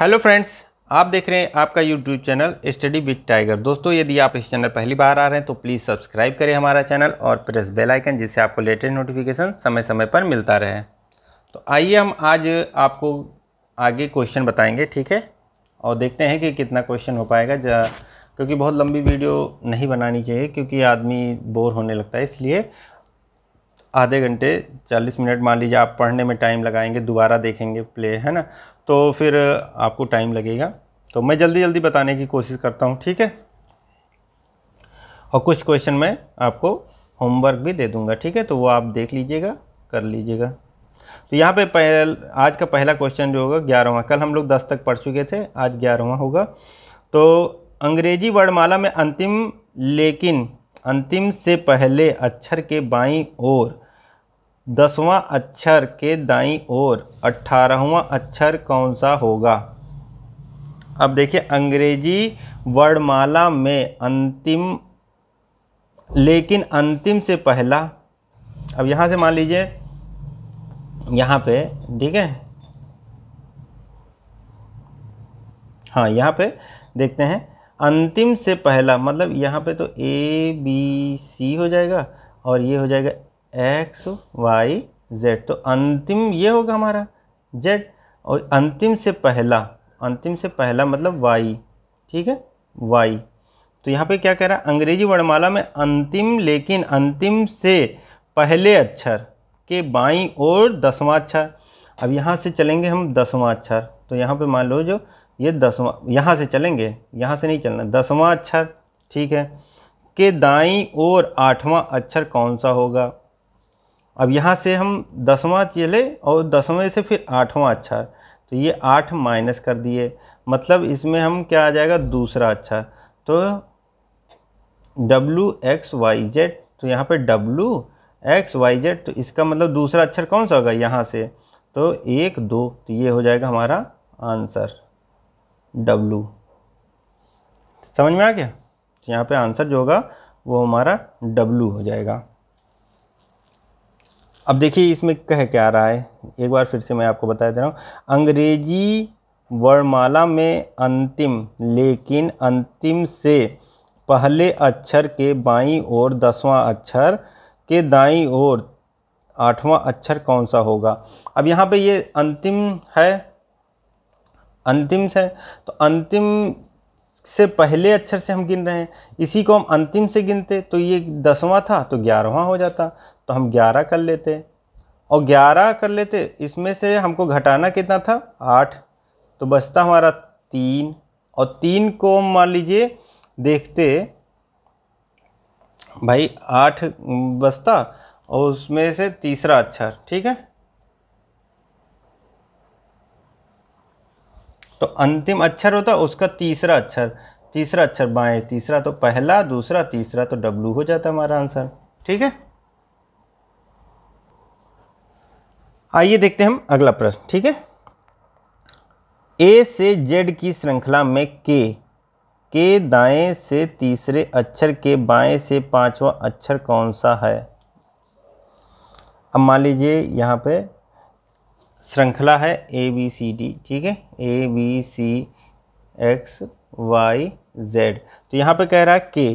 hello friends आप देख रहे हैं आपका YouTube channel study with Tiger दोस्तों यदि आप इस चैनल पहली बार आ रहे हैं तो प्लीज़ सब्सक्राइब करें हमारा चैनल और प्रेस बेल आइकन जिससे आपको लेटेस्ट नोटिफिकेशन समय समय पर मिलता रहे तो आइए हम आज आपको आगे क्वेश्चन बताएंगे ठीक है और देखते हैं कि कितना क्वेश्चन हो पाएगा जा क्योंकि बहुत लंबी वीडियो नहीं बनानी चाहिए क्योंकि आदमी बोर होने लगता है इसलिए आधे घंटे चालीस मिनट मान लीजिए आप पढ़ने में टाइम लगाएंगे दोबारा देखेंगे प्ले है ना तो फिर आपको टाइम लगेगा तो मैं जल्दी जल्दी बताने की कोशिश करता हूँ ठीक है और कुछ क्वेश्चन मैं आपको होमवर्क भी दे दूँगा ठीक है तो वो आप देख लीजिएगा कर लीजिएगा तो यहाँ पे पहल आज का पहला क्वेश्चन जो होगा ग्यारहवा कल हम लोग दस तक पढ़ चुके थे आज ग्यारहवा होगा तो अंग्रेजी वर्णमाला में अंतिम लेकिन अंतिम से पहले अक्षर के बाईं ओर दसवां अक्षर के दाईं ओर अठारहवां अक्षर कौन सा होगा अब देखिए अंग्रेजी वर्णमाला में अंतिम लेकिन अंतिम से पहला अब यहाँ से मान लीजिए यहाँ पे ठीक है हाँ यहाँ पे देखते हैं अंतिम से पहला मतलब यहाँ पे तो ए बी सी हो जाएगा और ये हो जाएगा एक्स वाई जेड तो अंतिम ये होगा हमारा जेड और अंतिम से पहला अंतिम से पहला मतलब वाई ठीक है वाई तो यहाँ पे क्या कह रहा है अंग्रेजी वर्णमाला में अंतिम लेकिन अंतिम से पहले अक्षर के बाई और दसवां अक्षर अब यहाँ से चलेंगे हम दसवां अक्षर तो यहाँ पे मान लो जो ये दसवां यहाँ से चलेंगे यहाँ से नहीं चलना दसवां अक्षर ठीक है के दाई और आठवां अक्षर कौन सा होगा अब यहाँ से हम दसवां चले और दसवें से फिर आठवां अक्षर तो ये आठ माइनस कर दिए मतलब इसमें हम क्या आ जाएगा दूसरा अक्षर तो डब्लू एक्स वाई जेड तो यहाँ पे डब्लू एक्स वाई जेड तो इसका मतलब दूसरा अक्षर कौन सा होगा यहाँ से तो एक दो तो ये हो जाएगा हमारा आंसर डब्लू समझ में आ गया तो यहाँ पे आंसर जो होगा वो हमारा डब्लू हो जाएगा अब देखिए इसमें कह क्या रहा है एक बार फिर से मैं आपको बता दे रहा हूँ अंग्रेजी वर्णमाला में अंतिम लेकिन अंतिम से पहले अक्षर के बाईं ओर दसवां अक्षर के दाईं ओर आठवां अक्षर कौन सा होगा अब यहाँ पे ये अंतिम है अंतिम से तो अंतिम से पहले अक्षर से हम गिन रहे हैं इसी को हम अंतिम से गिनते तो ये दसवां था तो ग्यारहवा हो जाता तो हम ग्यारह कर लेते और ग्यारह कर लेते इसमें से हमको घटाना कितना था आठ तो बचता हमारा तीन और तीन को मान लीजिए देखते भाई आठ बचता और उसमें से तीसरा अक्षर ठीक है तो अंतिम अक्षर होता है उसका तीसरा अक्षर तीसरा अक्षर बाएं तीसरा तो पहला दूसरा तीसरा तो डब्लू हो जाता हमारा आंसर ठीक है आइए देखते हैं हम अगला प्रश्न ठीक है ए से जेड की श्रृंखला में के के दाएं से तीसरे अक्षर के बाएं से पांचवा अक्षर कौन सा है अब मान लीजिए यहाँ पे श्रृंखला है ए बी सी डी ठीक है A B C X Y Z तो यहाँ पे कह रहा है के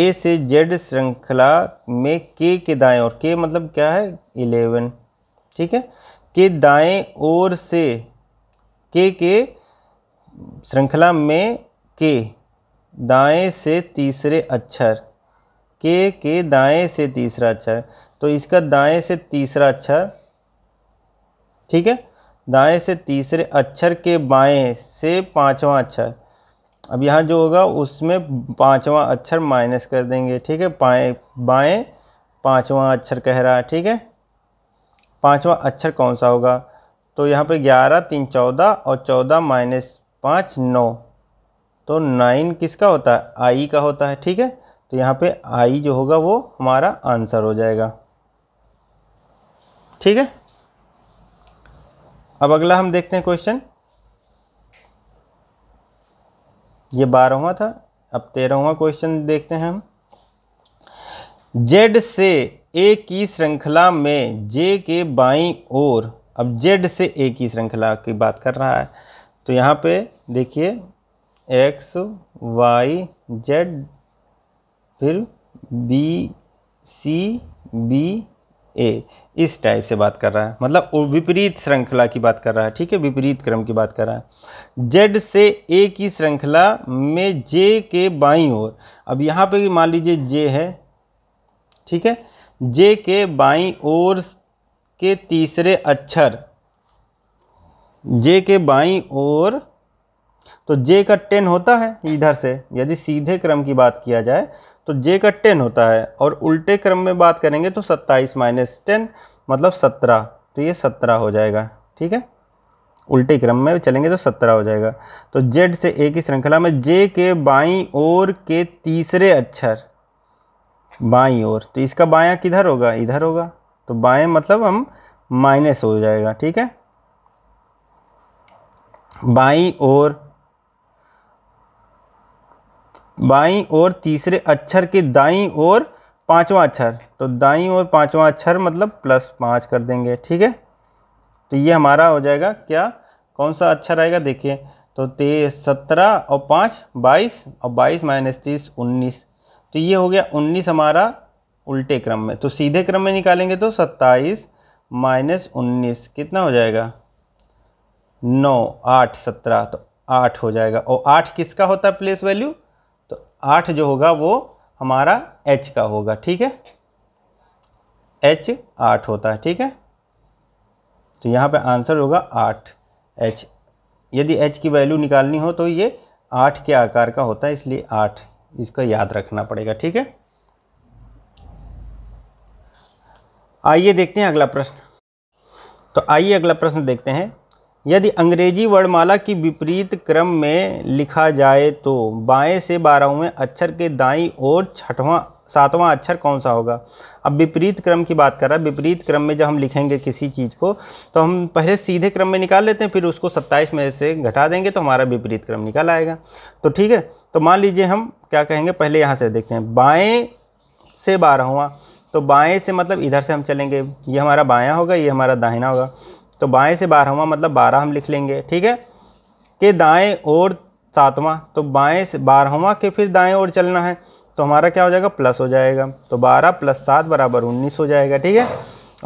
ए से जेड श्रृंखला में के के दाएं और के मतलब क्या है इलेवन ठीक है के दाएं ओर से के के श्रृंखला में के दाएं से तीसरे अक्षर के के दाएं से तीसरा अक्षर तो इसका दाएं से तीसरा अक्षर ठीक है दाएं से तीसरे अक्षर के बाएं से पांचवा अक्षर अब यहाँ जो होगा उसमें पांचवा अक्षर माइनस कर देंगे ठीक है पाएँ बाएँ पाँचवा अक्षर कह रहा है ठीक है पांचवा अक्षर कौन सा होगा तो यहाँ पे ग्यारह तीन चौदह और चौदह माइनस पाँच नौ तो नाइन किसका होता है आई का होता है ठीक है तो यहाँ पे आई जो होगा वो हमारा आंसर हो जाएगा ठीक है अब अगला हम देखते हैं क्वेश्चन ये बारहवा था अब तेरहवा क्वेश्चन देखते हैं हम जेड से ए की श्रृंखला में जे के बाई और अब जेड से ए की श्रृंखला की बात कर रहा है तो यहाँ पे देखिए एक्स वाई जेड फिर बी सी बी ए इस टाइप से बात कर रहा है मतलब विपरीत श्रृंखला की बात कर रहा है ठीक है विपरीत क्रम की बात कर रहा है जेड से ए की श्रृंखला में जे के बाई ओर अब यहाँ पे मान लीजिए जे है ठीक है जे के बाई ओर के तीसरे अक्षर जे के बाई ओर तो जे का टेन होता है इधर से यदि सीधे क्रम की बात किया जाए तो जे का टेन होता है और उल्टे क्रम में बात करेंगे तो सत्ताईस माइनस टेन मतलब सत्रह तो ये सत्रह हो जाएगा ठीक है उल्टे क्रम में चलेंगे तो सत्रह हो जाएगा तो जेड से ए की श्रृंखला में जे के बाई और के तीसरे अक्षर बाई और तो इसका बायां किधर होगा इधर होगा तो बाएं मतलब हम माइनस हो जाएगा ठीक है बाई और बाई और तीसरे अक्षर के दाई और पांचवा अक्षर तो दाई और पांचवा अक्षर मतलब प्लस पाँच कर देंगे ठीक है तो ये हमारा हो जाएगा क्या कौन सा अक्षर आएगा देखिए तो तेईस सत्रह और पाँच बाईस और बाईस माइनस तीस उन्नीस तो ये हो गया उन्नीस हमारा उल्टे क्रम में तो सीधे क्रम में निकालेंगे तो सत्ताईस माइनस उन्नीस कितना हो जाएगा नौ आठ सत्रह तो आठ हो जाएगा और आठ किसका होता है प्लेस वैल्यू आठ जो होगा वो हमारा एच का होगा ठीक है एच आठ होता है ठीक है तो यहाँ पे आंसर होगा आठ एच यदि एच की वैल्यू निकालनी हो तो ये आठ के आकार का होता है इसलिए आठ इसका याद रखना पड़ेगा ठीक है आइए देखते हैं अगला प्रश्न तो आइए अगला प्रश्न देखते हैं यदि अंग्रेजी वर्णमाला की विपरीत क्रम में लिखा जाए तो बाएं से बारहवें अक्षर के दाई ओर छठवां सातवां अक्षर कौन सा होगा अब विपरीत क्रम की बात कर रहा है विपरीत क्रम में जब हम लिखेंगे किसी चीज़ को तो हम पहले सीधे क्रम में निकाल लेते हैं फिर उसको सत्ताईस में से घटा देंगे तो हमारा विपरीत क्रम निकाल आएगा तो ठीक है तो मान लीजिए हम क्या कहेंगे पहले यहाँ से देखते हैं बाएँ से बारहवा तो बाएँ से मतलब इधर से हम चलेंगे ये हमारा बायाँ होगा ये हमारा दाहिना होगा तो बाएं से बारहवा मतलब बारह हम लिख लेंगे ठीक है के दाएं और सातवां तो बाएं से बारहवा के फिर दाएं और चलना है तो हमारा क्या हो जाएगा प्लस हो जाएगा तो बारह प्लस सात बराबर उन्नीस हो जाएगा ठीक है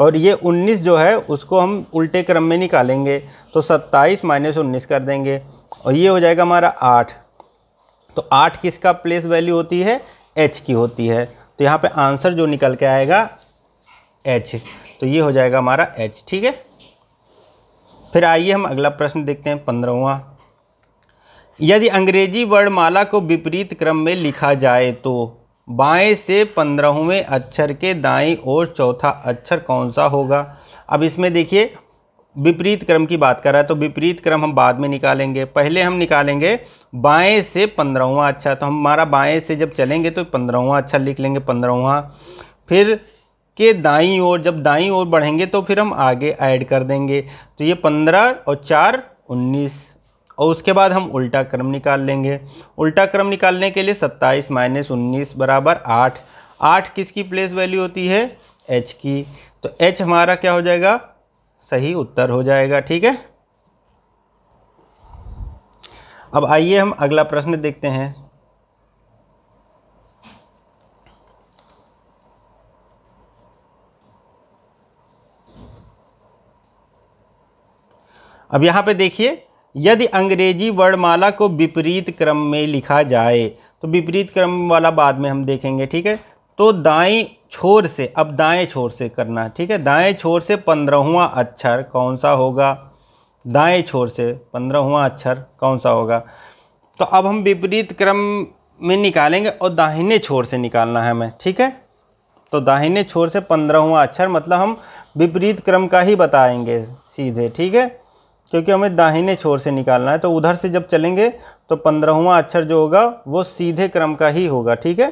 और ये उन्नीस जो है उसको हम उल्टे क्रम में निकालेंगे तो सत्ताईस माइनस उन्नीस कर देंगे और ये हो जाएगा हमारा आठ तो आठ किसका प्लेस वैल्यू होती है एच की होती है तो यहाँ पे आंसर जो निकल के आएगा एच तो ये हो जाएगा हमारा एच ठीक है फिर आइए हम अगला प्रश्न देखते हैं पंद्रहवा यदि अंग्रेजी वर्णमाला को विपरीत क्रम में लिखा जाए तो बाएं से पंद्रहवें अक्षर के दाएं और चौथा अक्षर कौन सा होगा अब इसमें देखिए विपरीत क्रम की बात कर रहा है तो विपरीत क्रम हम बाद में निकालेंगे पहले हम निकालेंगे बाएं से पंद्रहवा अच्छा तो हमारा बाएं से जब चलेंगे तो पंद्रहवा अच्छा लिख लेंगे पंद्रहवा फिर के दाई ओर जब दाई ओर बढ़ेंगे तो फिर हम आगे ऐड कर देंगे तो ये पंद्रह और चार उन्नीस और उसके बाद हम उल्टा क्रम निकाल लेंगे उल्टा क्रम निकालने के लिए सत्ताईस माइनस उन्नीस बराबर आठ आठ किसकी प्लेस वैल्यू होती है एच की तो एच हमारा क्या हो जाएगा सही उत्तर हो जाएगा ठीक है अब आइए हम अगला प्रश्न देखते हैं अब यहाँ पे देखिए यदि अंग्रेजी वर्णमाला को विपरीत क्रम में लिखा जाए तो विपरीत क्रम वाला बाद में हम देखेंगे ठीक है तो दाएं छोर से अब दाएं छोर से करना ठीक है दाएं छोर से पंद्रहवा अक्षर कौन सा होगा दाएं छोर से पंद्रहवा अक्षर कौन सा होगा तो अब हम विपरीत क्रम में निकालेंगे और दाहिने छोर से निकालना है हमें ठीक है तो दाहिने छोर से पंद्रहवा अक्षर मतलब हम विपरीत क्रम का ही बताएंगे सीधे ठीक है क्योंकि हमें दाहिने छोर से निकालना है तो उधर से जब चलेंगे तो पंद्रहवा अक्षर जो होगा वो सीधे क्रम का ही होगा ठीक है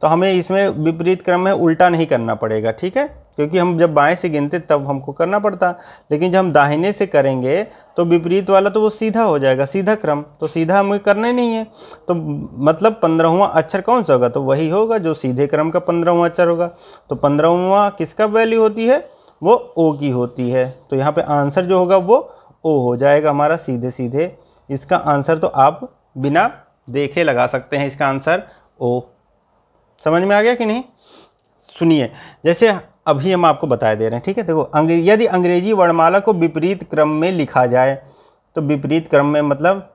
तो हमें इसमें विपरीत क्रम में उल्टा नहीं करना पड़ेगा ठीक है क्योंकि हम जब बाएं से गिनते तब हमको करना पड़ता लेकिन जब हम दाहिने से करेंगे तो विपरीत वाला तो वो सीधा हो जाएगा सीधा क्रम तो सीधा हमें करना ही नहीं है तो मतलब पंद्रहवा अक्षर कौन सा होगा तो वही होगा जो सीधे क्रम का पंद्रहवा अक्षर होगा तो पंद्रहवा किसका वैल्यू होती है वो ओ की होती है तो यहाँ पर आंसर जो होगा वो ओ हो जाएगा हमारा सीधे सीधे इसका आंसर तो आप बिना देखे लगा सकते हैं इसका आंसर ओ समझ में आ गया कि नहीं सुनिए जैसे अभी हम आपको बताए दे रहे हैं ठीक है देखो अंग्रे, यदि अंग्रेजी वर्णमाला को विपरीत क्रम में लिखा जाए तो विपरीत क्रम में मतलब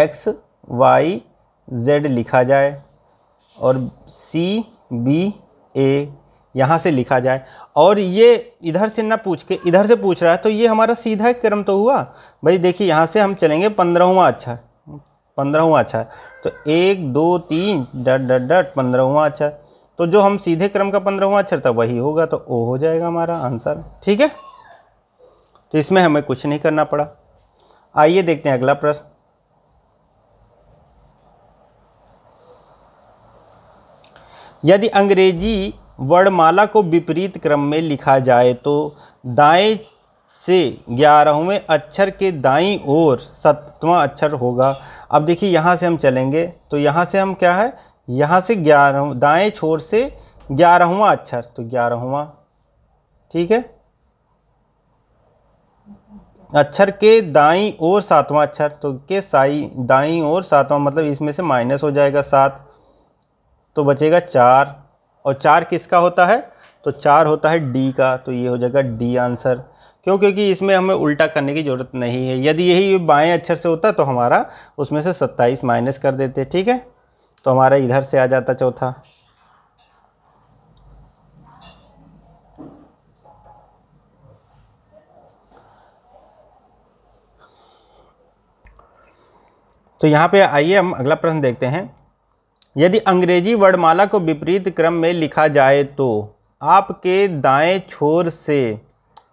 एक्स वाई जेड लिखा जाए और सी बी ए यहाँ से लिखा जाए और ये इधर से ना पूछ के इधर से पूछ रहा है तो ये हमारा सीधा क्रम तो हुआ भाई देखिए यहाँ से हम चलेंगे पंद्रहवा अच्छा पंद्रहवा अच्छा तो एक दो तीन डट डट डट पंद्रहवा अच्छा तो जो हम सीधे क्रम का पंद्रहवा अक्षर था वही होगा तो ओ हो जाएगा हमारा आंसर ठीक है तो इसमें हमें कुछ नहीं करना पड़ा आइए देखते हैं अगला प्रश्न यदि अंग्रेजी वर्णमाला को विपरीत क्रम में लिखा जाए तो दाएं से ग्यारहवें अक्षर के दाईं ओर सतवां अक्षर होगा अब देखिए यहाँ से हम चलेंगे तो यहाँ से हम क्या है यहाँ से ग्यारह दाएं छोर से ग्यारहवा अक्षर तो ग्यारहवा ठीक है अक्षर के दाईं ओर सातवां अक्षर तो के साई दाईं ओर सातवां मतलब इसमें से माइनस हो जाएगा सात तो बचेगा चार और चार किसका होता है तो चार होता है डी का तो ये हो जाएगा डी आंसर क्यों क्योंकि इसमें हमें उल्टा करने की ज़रूरत नहीं है यदि यही बाएं अक्षर से होता तो हमारा उसमें से सत्ताईस माइनस कर देते ठीक है तो हमारा इधर से आ जाता चौथा तो यहाँ पे आइए हम अगला प्रश्न देखते हैं यदि अंग्रेजी वर्णमाला को विपरीत क्रम में लिखा जाए तो आपके दाएं छोर से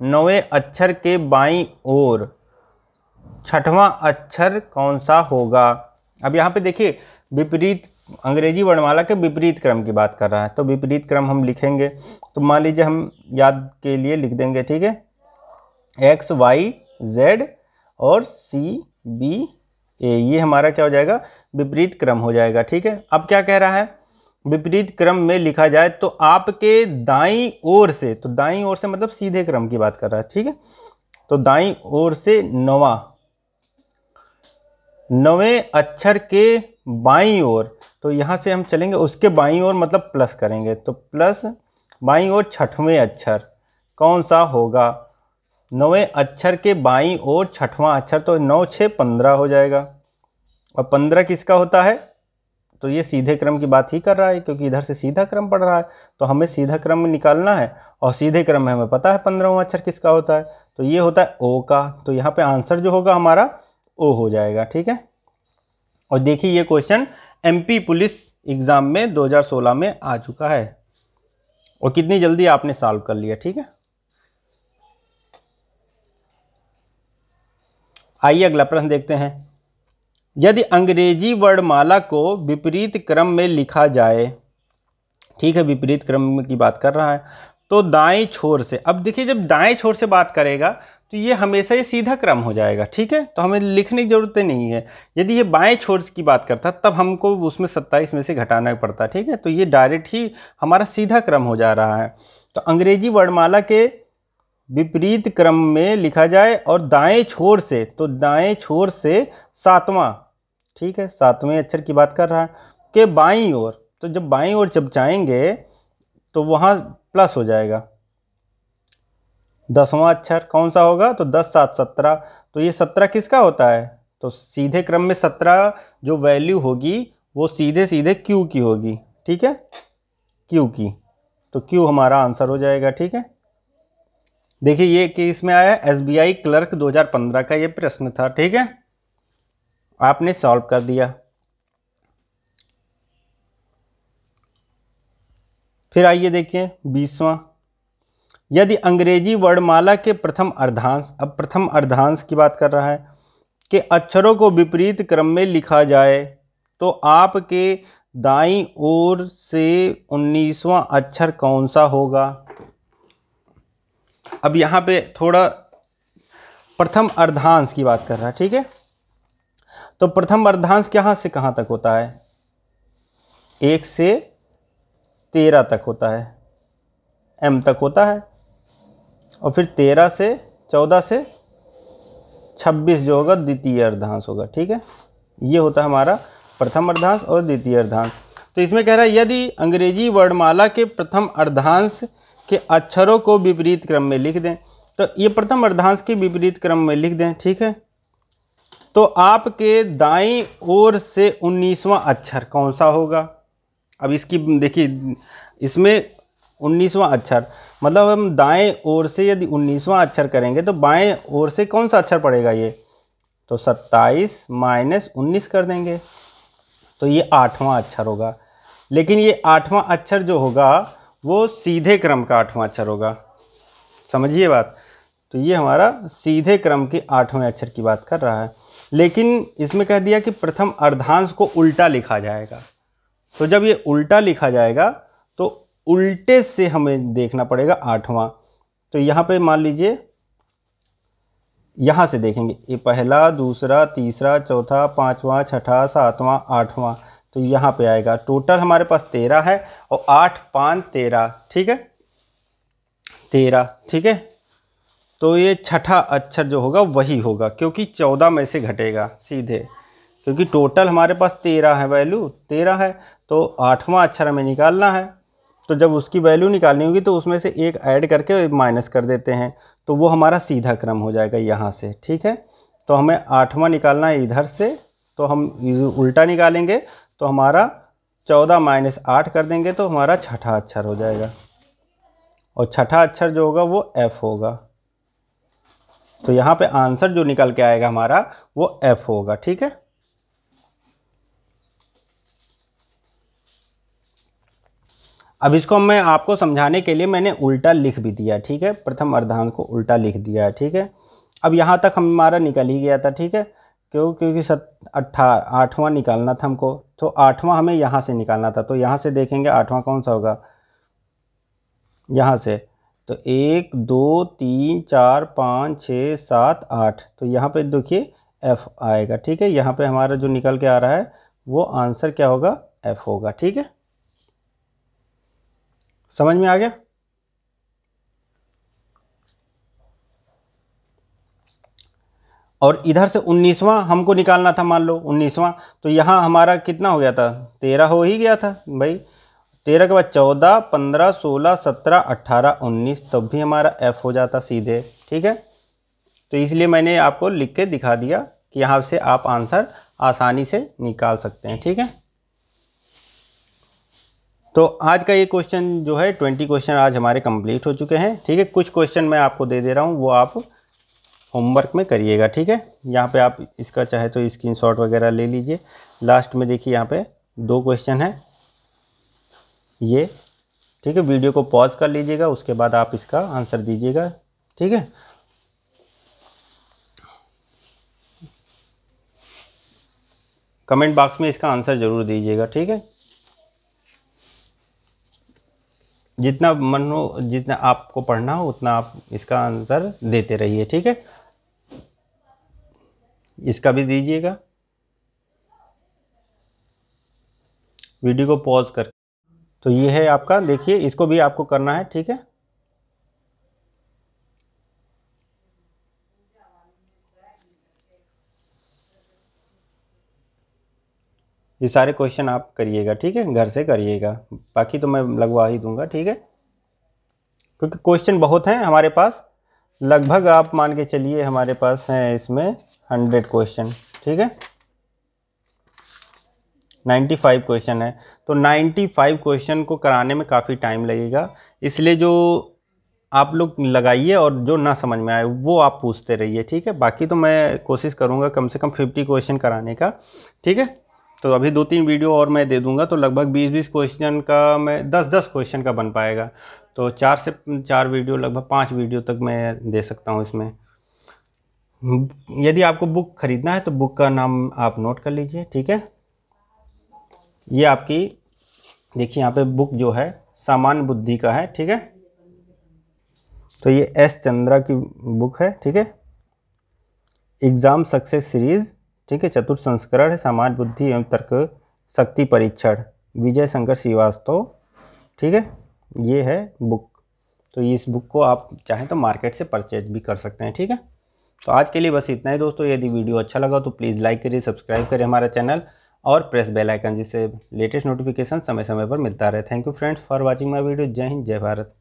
नौवें अक्षर के बाईं ओर छठवां अक्षर कौन सा होगा अब यहाँ पे देखिए विपरीत अंग्रेजी वर्णमाला के विपरीत क्रम की बात कर रहा है तो विपरीत क्रम हम लिखेंगे तो मान लीजिए हम याद के लिए लिख देंगे ठीक है एक्स वाई जेड और सी बी ये हमारा क्या हो जाएगा विपरीत क्रम हो जाएगा ठीक है अब क्या कह रहा है विपरीत क्रम में लिखा जाए तो आपके दाई ओर से तो दाई ओर से मतलब सीधे क्रम की बात कर रहा है ठीक है तो दाई ओर से नवा नवे अक्षर के बाई ओर तो यहां से हम चलेंगे उसके बाई ओर मतलब प्लस करेंगे तो प्लस बाई ओर छठवें अक्षर कौन सा होगा नौवें अक्षर के बाई और छठवां अक्षर तो नौ छः पंद्रह हो जाएगा और पंद्रह किसका होता है तो ये सीधे क्रम की बात ही कर रहा है क्योंकि इधर से सीधा क्रम पड़ रहा है तो हमें सीधा क्रम निकालना है और सीधे क्रम में हमें पता है पंद्रहवा अक्षर किसका होता है तो ये होता है ओ का तो यहाँ पे आंसर जो होगा हमारा ओ हो जाएगा ठीक है और देखिए ये क्वेश्चन एमपी पुलिस एग्ज़ाम में 2016 में आ चुका है और कितनी जल्दी आपने सॉल्व कर लिया ठीक है आइए अगला प्रश्न देखते हैं यदि अंग्रेजी वर्णमाला को विपरीत क्रम में लिखा जाए ठीक है विपरीत क्रम की बात कर रहा है तो दाएं छोर से अब देखिए जब दाएं छोर से बात करेगा तो ये हमेशा ये सीधा क्रम हो जाएगा ठीक है तो हमें लिखने की ज़रूरत नहीं है यदि ये बाएं छोर की बात करता तब हमको उसमें सत्ताईस में से घटाना पड़ता ठीक है तो ये डायरेक्ट ही हमारा सीधा क्रम हो जा रहा है तो अंग्रेजी वर्णमाला के विपरीत क्रम में लिखा जाए और दाएं छोर से तो दाएं छोर से सातवां ठीक है सातवें अक्षर की बात कर रहा है के बाईं ओर तो जब बाईं ओर जब जाएंगे तो वहाँ प्लस हो जाएगा दसवां अक्षर कौन सा होगा तो दस सात सत्रह तो ये सत्रह किसका होता है तो सीधे क्रम में सत्रह जो वैल्यू होगी वो सीधे सीधे क्यू की होगी ठीक है क्यू की तो क्यू हमारा आंसर हो जाएगा ठीक है देखिए ये केस में आया एसबीआई क्लर्क 2015 का ये प्रश्न था ठीक है आपने सॉल्व कर दिया फिर आइए देखिए बीसवा यदि अंग्रेजी वर्णमाला के प्रथम अर्धांश अब प्रथम अर्धांश की बात कर रहा है कि अक्षरों को विपरीत क्रम में लिखा जाए तो आपके दाई ओर से उन्नीसवां अक्षर कौन सा होगा अब यहाँ पे थोड़ा प्रथम अर्धांश की बात कर रहा है ठीक है तो प्रथम अर्धांश कहाँ से कहाँ तक होता है एक से तेरह तक होता है एम तक होता है और फिर तेरह से चौदह से छब्बीस जो होगा द्वितीय अर्धांश होगा ठीक है ये होता है हमारा प्रथम अर्धांश और द्वितीय अर्धांश तो इसमें कह रहा है यदि अंग्रेजी वर्णमाला के प्रथम अर्धांश के अक्षरों को विपरीत क्रम में लिख दें तो ये प्रथम अर्धांश के विपरीत क्रम में लिख दें ठीक है तो आपके दाई ओर से उन्नीसवां अक्षर कौन सा होगा अब इसकी देखिए इसमें उन्नीसवां अक्षर मतलब हम दाएं ओर से यदि उन्नीसवां अक्षर करेंगे तो बाएं ओर से कौन सा अक्षर पड़ेगा ये तो सत्ताईस माइनस उन्नीस कर देंगे तो ये आठवां अक्षर होगा लेकिन ये आठवां अक्षर जो होगा वो सीधे क्रम का आठवां अक्षर होगा समझिए बात तो ये हमारा सीधे क्रम के आठवें अक्षर की बात कर रहा है लेकिन इसमें कह दिया कि प्रथम अर्धांश को उल्टा लिखा जाएगा तो जब ये उल्टा लिखा जाएगा तो उल्टे से हमें देखना पड़ेगा आठवां तो यहाँ पे मान लीजिए यहाँ से देखेंगे ये पहला दूसरा तीसरा चौथा पाँचवा छठा सातवां आठवां तो यहाँ पे आएगा टोटल हमारे पास तेरह है और आठ पाँच तेरह ठीक है तेरह ठीक है तो ये छठा अक्षर जो होगा वही होगा क्योंकि चौदह में से घटेगा सीधे क्योंकि टोटल हमारे पास तेरह है वैल्यू तेरह है तो आठवां अक्षर हमें निकालना है तो जब उसकी वैल्यू निकालनी होगी तो उसमें से एक ऐड करके माइनस कर देते हैं तो वो हमारा सीधा क्रम हो जाएगा यहाँ से ठीक है तो हमें आठवां निकालना है इधर से तो हम उल्टा निकालेंगे तो हमारा चौदह माइनस आठ कर देंगे तो हमारा छठा अक्षर हो जाएगा और छठा अक्षर जो होगा वो एफ होगा तो यहाँ पे आंसर जो निकल के आएगा हमारा वो एफ होगा ठीक है अब इसको मैं आपको समझाने के लिए मैंने उल्टा लिख भी दिया ठीक है प्रथम अर्धांश को उल्टा लिख दिया है ठीक है अब यहाँ तक हमारा निकल ही गया था ठीक है क्यों क्योंकि सत अट्ठा आठवां निकालना था हमको तो आठवां हमें यहाँ से निकालना था तो यहाँ से देखेंगे आठवां कौन सा होगा यहाँ से तो एक दो तीन चार पाँच छः सात आठ तो यहाँ पे देखिए एफ़ आएगा ठीक है यहाँ पे हमारा जो निकल के आ रहा है वो आंसर क्या होगा एफ़ होगा ठीक है समझ में आ गया और इधर से उन्नीसवां हमको निकालना था मान लो उन्नीसवां तो यहाँ हमारा कितना हो गया था तेरह हो ही गया था भाई तेरह के बाद चौदह पंद्रह सोलह सत्रह अट्ठारह उन्नीस तब तो भी हमारा एफ़ हो जाता सीधे ठीक है तो इसलिए मैंने आपको लिख के दिखा दिया कि यहाँ से आप आंसर आसानी से निकाल सकते हैं ठीक है तो आज का ये क्वेश्चन जो है ट्वेंटी क्वेश्चन आज हमारे कंप्लीट हो चुके हैं ठीक है कुछ क्वेश्चन मैं आपको दे दे रहा हूँ वो आप होमवर्क में करिएगा ठीक है यहाँ पे आप इसका चाहे तो स्क्रीन शॉट वगैरह ले लीजिए लास्ट में देखिए यहाँ पे दो क्वेश्चन है ये ठीक है वीडियो को पॉज कर लीजिएगा उसके बाद आप इसका आंसर दीजिएगा ठीक है कमेंट बॉक्स में इसका आंसर ज़रूर दीजिएगा ठीक है जितना मन हो जितना आपको पढ़ना हो उतना आप इसका आंसर देते रहिए ठीक है इसका भी दीजिएगा वीडियो को पॉज कर तो ये है आपका देखिए इसको भी आपको करना है ठीक है ये सारे क्वेश्चन आप करिएगा ठीक है घर से करिएगा बाकी तो मैं लगवा ही दूंगा ठीक है क्योंकि क्वेश्चन बहुत हैं हमारे पास लगभग आप मान के चलिए हमारे पास हैं इसमें हंड्रेड क्वेश्चन ठीक है नाइन्टी फाइव क्वेश्चन है तो नाइन्टी फाइव क्वेश्चन को कराने में काफ़ी टाइम लगेगा इसलिए जो आप लोग लगाइए और जो ना समझ में आए वो आप पूछते रहिए ठीक है बाकी तो मैं कोशिश करूँगा कम से कम फिफ्टी क्वेश्चन कराने का ठीक है तो अभी दो तीन वीडियो और मैं दे दूंगा तो लगभग बीस बीस क्वेश्चन का मैं दस दस क्वेश्चन का बन पाएगा तो चार से चार वीडियो लगभग पाँच वीडियो तक मैं दे सकता हूँ इसमें यदि आपको बुक खरीदना है तो बुक का नाम आप नोट कर लीजिए ठीक है ये आपकी देखिए यहाँ पे बुक जो है सामान्य बुद्धि का है ठीक है तो ये एस चंद्रा की बुक है ठीक है एग्ज़ाम सक्सेस सीरीज ठीक है चतुर्थ संस्करण है सामान्य बुद्धि एवं तर्क शक्ति परीक्षण विजय शंकर श्रीवास्तव ठीक है ये है बुक तो इस बुक को आप चाहें तो मार्केट से परचेज भी कर सकते हैं ठीक है तो आज के लिए बस इतना ही दोस्तों यदि वीडियो अच्छा लगा तो प्लीज़ लाइक करिए सब्सक्राइब करें हमारा चैनल और प्रेस बेल आइकन जिससे लेटेस्ट नोटिफिकेशन समय समय पर मिलता रहे thank you friends for watching my video जय हिंद जय भारत